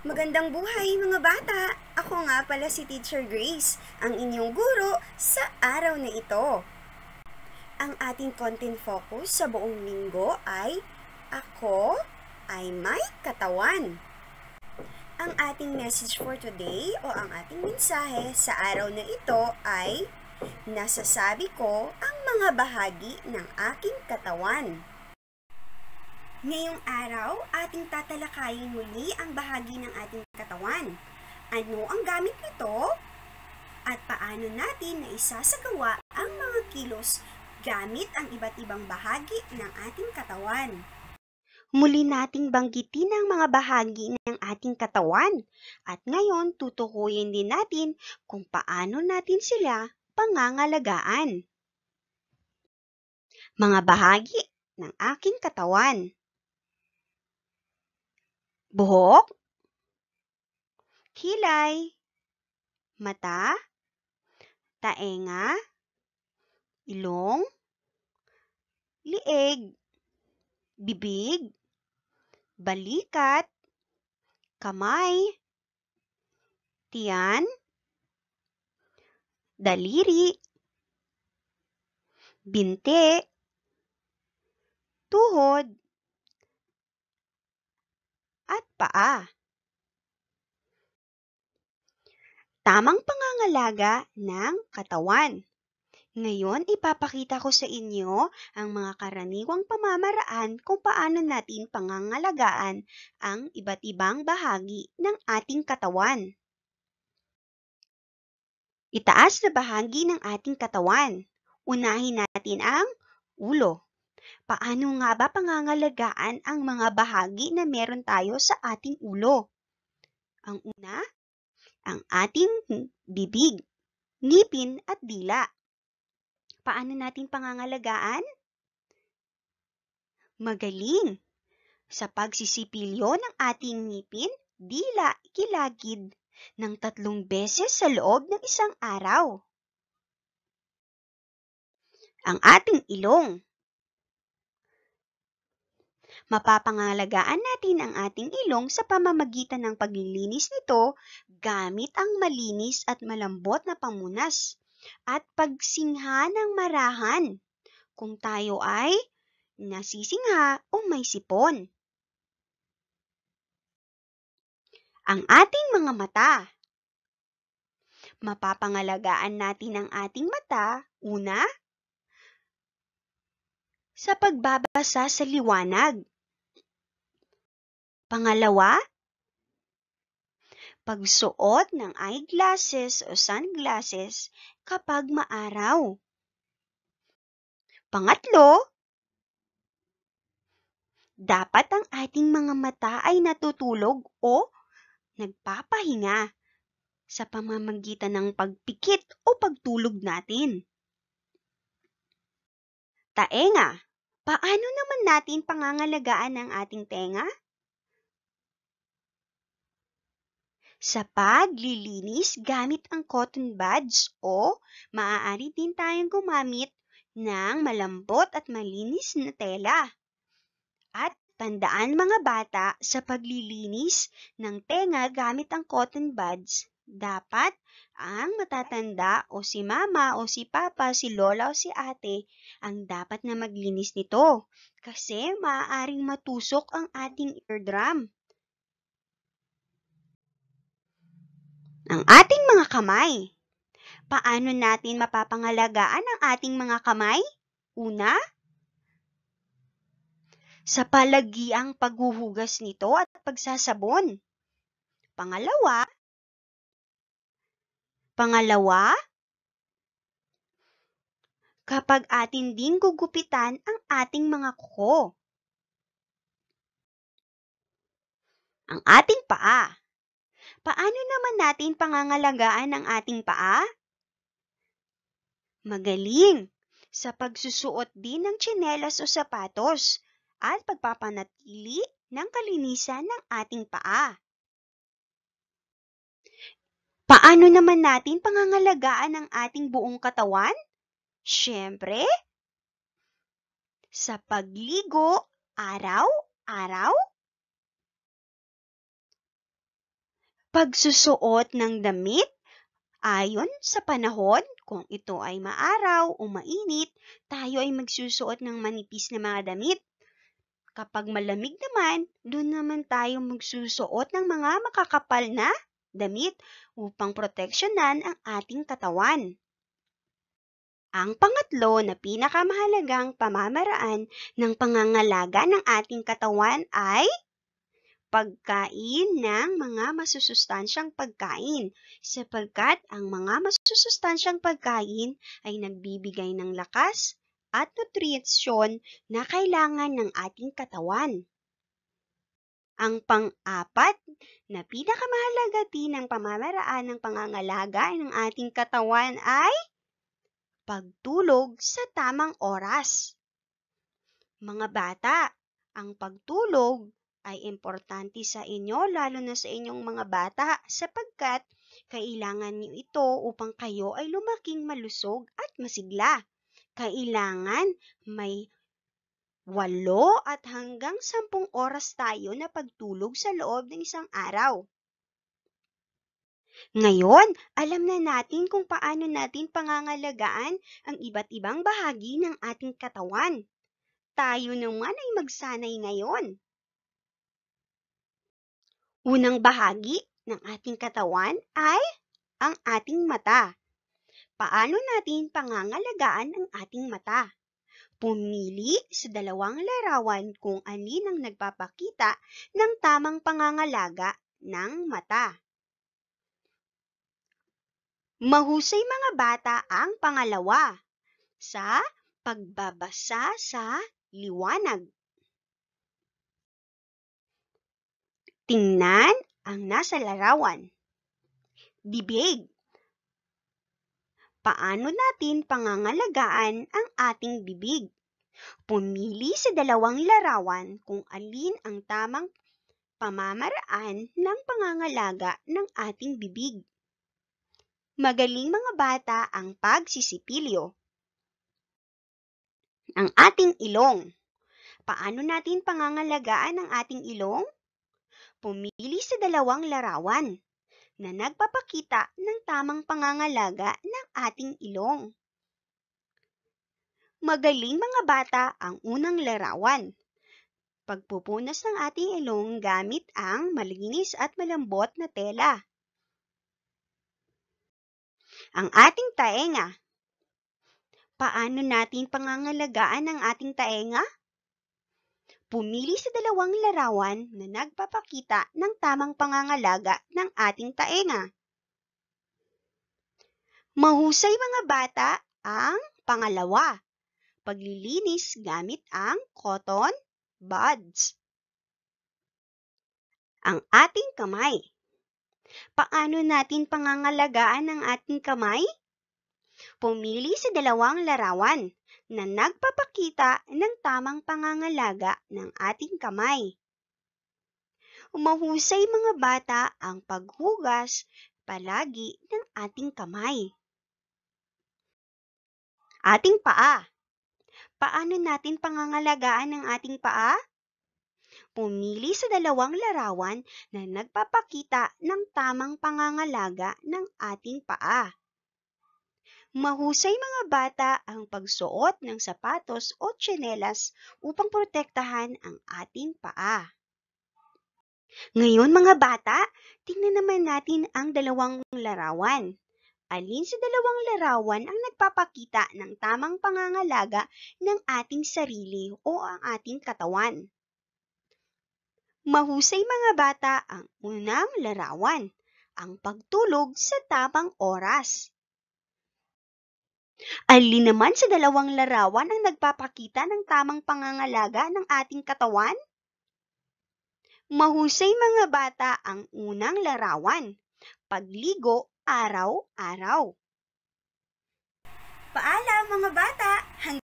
Magandang buhay mga bata! Ako nga pala si Teacher Grace, ang inyong guro sa araw na ito. Ang ating content focus sa buong linggo ay Ako ay may katawan. Ang ating message for today o ang ating mensahe sa araw na ito ay Nasasabi ko ang mga bahagi ng aking katawan. Ngayong araw, ating tatalakayin muli ang bahagi ng ating katawan. Ano ang gamit nito? At paano natin na isasagawa ang mga kilos gamit ang iba't ibang bahagi ng ating katawan. Muli nating banggitin ang mga bahagi ng ating katawan at ngayon tutukuyin din natin kung paano natin sila pangangalagaan. Mga bahagi ng aking katawan buhok, kilay, mata, taenga, ilong, liig, bibig, balikat, kamay, tiyan, daliri, binte, tuhod, at paa. Tamang pangangalaga ng katawan. Ngayon, ipapakita ko sa inyo ang mga karaniwang pamamaraan kung paano natin pangangalagaan ang iba't ibang bahagi ng ating katawan. Itaas na bahagi ng ating katawan. Unahin natin ang ulo. Paano nga ba pangangalagaan ang mga bahagi na meron tayo sa ating ulo? Ang una, ang ating bibig, ngipin at dila. Paano natin pangangalagaan? Magaling! Sa pagsisipilyo ng ating ngipin, dila, kilagid ng tatlong beses sa loob ng isang araw. Ang ating ilong, Mapapangalagaan natin ang ating ilong sa pamamagitan ng paglilinis nito gamit ang malinis at malambot na pamunas at pagsingha ng marahan kung tayo ay nasisingha o may sipon. Ang ating mga mata. Mapapangalagaan natin ang ating mata, una, sa pagbabasa sa liwanag. Pangalawa, pagsuot ng eyeglasses o sunglasses kapag maaraw. Pangatlo, dapat ang ating mga mata ay natutulog o nagpapahinga sa pamamagitan ng pagpikit o pagtulog natin. Taenga. Paano naman natin pangangalagaan ang ating tenga? sa paglilinis gamit ang cotton buds o maaari din tayong gumamit ng malambot at malinis na tela. At tandaan mga bata, sa paglilinis ng tenga gamit ang cotton buds, dapat ang matatanda o si mama o si papa, si lola o si ate ang dapat na maglinis nito kasi maaaring matusok ang ating eardrum. ang ating mga kamay. Paano natin mapapangalagaan ang ating mga kamay? Una, sa palagiang paghuhugas nito at pagsasabon. Pangalawa, pangalawa, kapag atin din gugupitan ang ating mga kuko. Ang ating paa. Paano naman natin pangangalagaan ang ating paa? Magaling! Sa pagsusuot din ng tsinelas o sapatos at pagpapanatili ng kalinisan ng ating paa. Paano naman natin pangangalagaan ang ating buong katawan? Siyempre, sa pagligo araw-araw Pagsusuot ng damit ayon sa panahon, kung ito ay maaraw o mainit, tayo ay magsusuot ng manipis na mga damit. Kapag malamig naman, doon naman tayo magsusuot ng mga makakapal na damit upang proteksyonan ang ating katawan. Ang pangatlo na pinakamahalagang pamamaraan ng pangangalaga ng ating katawan ay pagkain ng mga masusustansyang pagkain, sapagkat ang mga masusustansyang pagkain ay nagbibigay ng lakas at nutrisyon na kailangan ng ating katawan. Ang pang-apat na pinakamahalaga din ng pamamaraan ng pangangalaga ng ating katawan ay pagtulog sa tamang oras. Mga bata, ang pagtulog ay importante sa inyo, lalo na sa inyong mga bata, sapagkat kailangan niyo ito upang kayo ay lumaking malusog at masigla. Kailangan may walo at hanggang sampung oras tayo na pagtulog sa loob ng isang araw. Ngayon, alam na natin kung paano natin pangangalagaan ang iba't ibang bahagi ng ating katawan. Tayo naman ay magsanay ngayon. Unang bahagi ng ating katawan ay ang ating mata. Paano natin pangangalagaan ang ating mata? Pumili sa dalawang larawan kung alin ang nagpapakita ng tamang pangangalaga ng mata. Mahusay mga bata ang pangalawa sa pagbabasa sa liwanag. Tingnan ang nasa larawan. Bibig. Paano natin pangangalagaan ang ating bibig? Pumili sa dalawang larawan kung alin ang tamang pamamaraan ng pangangalaga ng ating bibig. Magaling mga bata ang pagsisipilyo. Ang ating ilong. Paano natin pangangalagaan ang ating ilong? pumili sa dalawang larawan na nagpapakita ng tamang pangangalaga ng ating ilong. Magaling mga bata ang unang larawan. Pagpupunas ng ating ilong gamit ang malinis at malambot na tela. Ang ating taenga. Paano natin pangangalagaan ang ating taenga? pumili sa dalawang larawan na nagpapakita ng tamang pangangalaga ng ating taenga. Mahusay mga bata ang pangalawa, paglilinis gamit ang cotton buds. Ang ating kamay. Paano natin pangangalagaan ang ating kamay? Pumili sa dalawang larawan na nagpapakita ng tamang pangangalaga ng ating kamay. Umahusay mga bata ang paghugas palagi ng ating kamay. Ating paa. Paano natin pangangalagaan ang ating paa? Pumili sa dalawang larawan na nagpapakita ng tamang pangangalaga ng ating paa. Mahusay mga bata ang pagsuot ng sapatos o tsinelas upang protektahan ang ating paa. Ngayon mga bata, tingnan naman natin ang dalawang larawan. Alin sa dalawang larawan ang nagpapakita ng tamang pangangalaga ng ating sarili o ang ating katawan? Mahusay mga bata ang unang larawan, ang pagtulog sa tamang oras. Alin naman sa dalawang larawan ang nagpapakita ng tamang pangangalaga ng ating katawan? Mahusay mga bata ang unang larawan. Pagligo araw-araw. Paalam mga bata! Hanggang